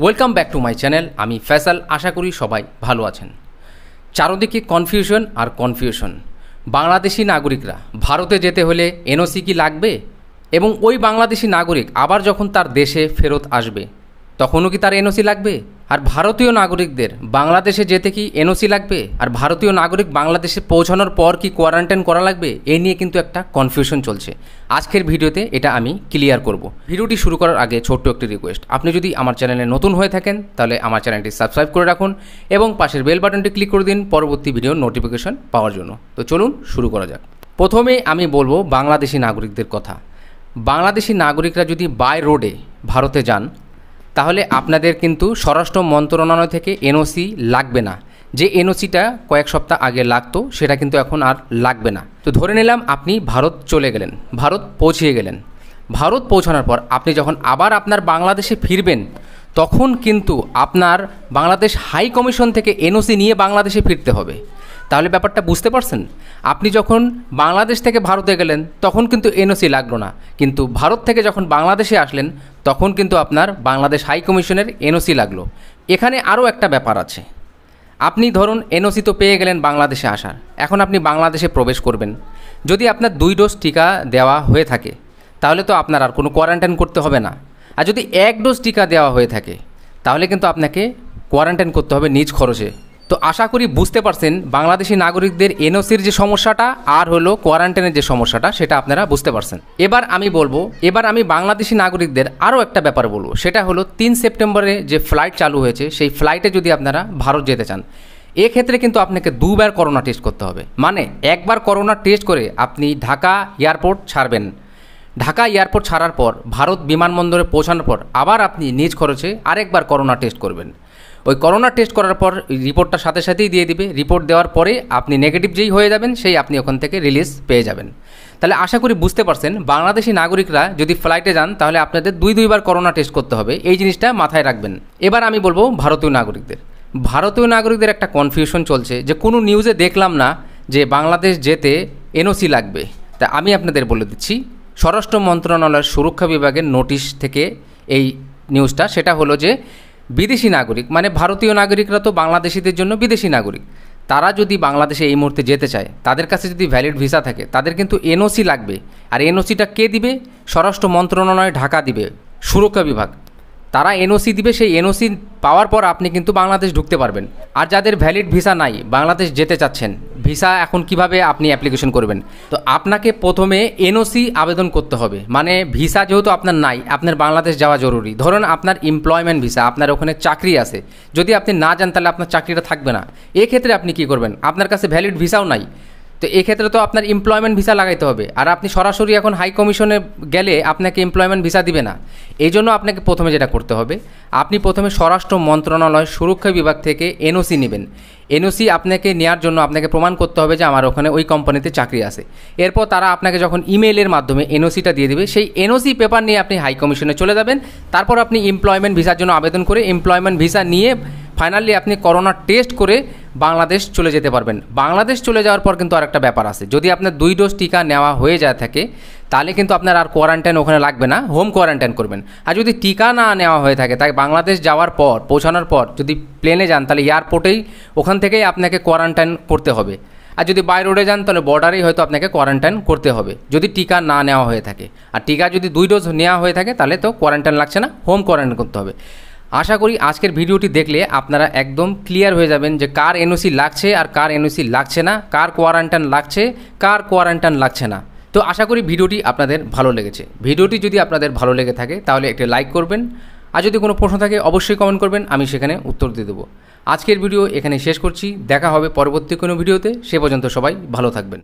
welcome back to my channel আমি ফ্যাসাল আশা করি সবাই ভালো আছেন চারোদিকে কনফিউশন আর কনফিউশন বাংলাদেশি নাগরিকরা ভারতে যেতে হলে এনওসি কি লাগবে এবং ওই বাংলাদেশি নাগরিক আবার যখন তার দেশে ফেরত আসবে তখনও কি তার এনওসি লাগবে আর ভারতীয় নাগরিকদের বাংলাদেশে যেতে কি এনওসি লাগবে আর ভারতীয় নাগরিক বাংলাদেশে পৌঁছানোর পর কি কোয়ারেন্টাইন করা লাগবে এ নিয়ে কিন্তু একটা কনফিউশন চলছে আজকের ভিডিওতে এটা আমি ক্লিয়ার করব ভিডিওটি শুরু করার আগে ছোট্ট একটি রিকোয়েস্ট আপনি যদি আমার চ্যানেলে নতুন হয়ে থাকেন তাহলে আমার চ্যানেলটি সাবস্ক্রাইব করে রাখুন এবং পাশের বেল বাটনটি ক্লিক করে দিন পরবর্তী ভিডিও নোটিফিকেশন পাওয়ার জন্য তো চলুন শুরু করা যাক প্রথমে আমি বলবো বাংলাদেশি নাগরিকদের কথা বাংলাদেশি নাগরিকরা যদি বাই রোডে ভারতে যান তাহলে আপনাদের কিন্তু স্বরাষ্ট্র মন্ত্রণালয় থেকে এনওসি লাগবে না যে এনওসিটা কয়েক সপ্তাহ আগে লাগতো সেটা কিন্তু এখন আর লাগবে না তো ধরে নিলাম আপনি ভারত চলে গেলেন ভারত পৌঁছিয়ে গেলেন ভারত পৌঁছানোর পর আপনি যখন আবার আপনার বাংলাদেশে ফিরবেন তখন কিন্তু আপনার বাংলাদেশ হাই কমিশন থেকে এনওসি নিয়ে বাংলাদেশে ফিরতে হবে তাহলে ব্যাপারটা বুঝতে পারছেন আপনি যখন বাংলাদেশ থেকে ভারতে গেলেন তখন কিন্তু এনওসি লাগলো না কিন্তু ভারত থেকে যখন বাংলাদেশে আসলেন তখন কিন্তু আপনার বাংলাদেশ হাই কমিশনের এনওসি লাগলো এখানে আরও একটা ব্যাপার আছে আপনি ধরুন এনওসি তো পেয়ে গেলেন বাংলাদেশে আসার এখন আপনি বাংলাদেশে প্রবেশ করবেন যদি আপনার দুই ডোজ টিকা দেওয়া হয়ে থাকে তাহলে তো আপনার আর কোনো কোয়ারেন্টাইন করতে হবে না আর যদি এক ডোজ টিকা দেওয়া হয়ে থাকে তাহলে কিন্তু আপনাকে কোয়ারেন্টাইন করতে হবে নিজ খরচে তো আশা করি বুঝতে পারছেন বাংলাদেশি নাগরিকদের এনওসির যে সমস্যাটা আর হলো কোয়ারেন্টাইনের যে সমস্যাটা সেটা আপনারা বুঝতে পারছেন এবার আমি বলবো এবার আমি বাংলাদেশি নাগরিকদের আরও একটা ব্যাপার বলবো সেটা হলো তিন সেপ্টেম্বরে যে ফ্লাইট চালু হয়েছে সেই ফ্লাইটে যদি আপনারা ভারত যেতে চান এক্ষেত্রে কিন্তু আপনাকে দুবার করোনা টেস্ট করতে হবে মানে একবার করোনা টেস্ট করে আপনি ঢাকা এয়ারপোর্ট ছাড়বেন ঢাকা এয়ারপোর্ট ছাড়ার পর ভারত বিমানবন্দরে পৌঁছানোর পর আবার আপনি নিজ খরচে আরেকবার করোনা টেস্ট করবেন ওই করোনা টেস্ট করার পর রিপোর্টটা সাথে সাথেই দিয়ে দিবে রিপোর্ট দেওয়ার পরে আপনি নেগেটিভ যেই হয়ে যাবেন সেই আপনি ওখান থেকে রিলিজ পেয়ে যাবেন তাহলে আশা করি বুঝতে পারছেন বাংলাদেশি নাগরিকরা যদি ফ্লাইটে যান তাহলে আপনাদের দুই দুইবার করোনা টেস্ট করতে হবে এই জিনিসটা মাথায় রাখবেন এবার আমি বলবো ভারতীয় নাগরিকদের ভারতীয় নাগরিকদের একটা কনফিউশন চলছে যে কোনো নিউজে দেখলাম না যে বাংলাদেশ যেতে এনওসি লাগবে তা আমি আপনাদের বলে দিচ্ছি স্বরাষ্ট্র মন্ত্রণালয়ের সুরক্ষা বিভাগের নোটিশ থেকে এই নিউজটা সেটা হলো যে বিদেশি নাগরিক মানে ভারতীয় নাগরিকরা তো বাংলাদেশিদের জন্য বিদেশি নাগরিক তারা যদি বাংলাদেশে এই মুহূর্তে যেতে চায় তাদের কাছে যদি ভ্যালিড ভিসা থাকে তাদের কিন্তু এনওসি লাগবে আর এনওসিটা কে দিবে স্বরাষ্ট্র মন্ত্রণালয় ঢাকা দিবে সুরক্ষা বিভাগ তারা এনওসি দিবে সেই এনওসি পাওয়ার পর আপনি কিন্তু বাংলাদেশ ঢুকতে পারবেন আর যাদের ভ্যালিড ভিসা নাই বাংলাদেশ যেতে চাচ্ছেন ভিসা এখন কিভাবে আপনি অ্যাপ্লিকেশন করবেন তো আপনাকে প্রথমে এনওসি আবেদন করতে হবে মানে ভিসা যেহেতু আপনার নাই আপনার বাংলাদেশ যাওয়া জরুরি ধরুন আপনার এমপ্লয়মেন্ট ভিসা আপনার ওখানে চাকরি আছে যদি আপনি না যান তাহলে আপনার চাকরিটা থাকবে না এক্ষেত্রে আপনি কি করবেন আপনার কাছে ভ্যালিড ভিসাও নাই তো এক্ষেত্রে তো আপনার এমপ্লয়মেন্ট ভিসা লাগাইতে হবে আর আপনি সরাসরি এখন হাই কমিশনে গেলে আপনাকে এমপ্লয়মেন্ট ভিসা দিবে না এই জন্য আপনাকে প্রথমে যেটা করতে হবে আপনি প্রথমে স্বরাষ্ট্র মন্ত্রণালয় সুরক্ষা বিভাগ থেকে এনওসি নেবেন এনওসি আপনাকে নেওয়ার জন্য আপনাকে প্রমাণ করতে হবে যে আমার ওখানে ওই কোম্পানিতে চাকরি আছে এরপর তারা আপনাকে যখন ইমেইলের মাধ্যমে এনওসিটা দিয়ে দেবে সেই এনওসি পেপার নিয়ে আপনি হাই কমিশনে চলে যাবেন তারপর আপনি এমপ্লয়মেন্ট ভিসার জন্য আবেদন করে এমপ্লয়মেন্ট ভিসা নিয়ে ফাইনালি আপনি করোনা টেস্ট করে বাংলাদেশ চলে যেতে পারবেন বাংলাদেশ চলে যাওয়ার পর কিন্তু আরেকটা ব্যাপার আছে যদি আপনার দুই ডোজ টিকা নেওয়া হয়ে যায় থাকে তাহলে কিন্তু আপনার আর কোয়ারেন্টাইন ওখানে লাগবে না হোম কোয়ারেন্টাইন করবেন আর যদি টিকা না নেওয়া হয়ে থাকে তাই বাংলাদেশ যাওয়ার পর পৌঁছানোর পর যদি প্লেনে যান তাহলে এয়ারপোর্টেই ওখান থেকেই আপনাকে কোয়ারেন্টাইন করতে হবে আর যদি বাই রোডে যান তাহলে বর্ডারেই হয়তো আপনাকে কোয়ারেন্টাইন করতে হবে যদি টিকা না নেওয়া হয়ে থাকে আর টিকা যদি দুই ডোজ নেওয়া হয়ে থাকে তাহলে তো কোয়ারেন্টাইন লাগছে না হোম কোয়ারেন্টাইন করতে হবে আশা করি আজকের ভিডিওটি দেখলে আপনারা একদম ক্লিয়ার হয়ে যাবেন যে কার এনওসি লাগছে আর কার এনওসি লাগছে না কার কোয়ারেন্টাইন লাগছে কার কোয়ারেন্টাইন লাগছে না তো আশা করি ভিডিওটি আপনাদের ভালো লেগেছে ভিডিওটি যদি আপনাদের ভালো লেগে থাকে তাহলে একটি লাইক করবেন আর যদি কোনো প্রশ্ন থাকে অবশ্যই কমেন্ট করবেন আমি সেখানে উত্তর দিয়ে দেবো আজকের ভিডিও এখানে শেষ করছি দেখা হবে পরবর্তী কোনো ভিডিওতে সে পর্যন্ত সবাই ভালো থাকবেন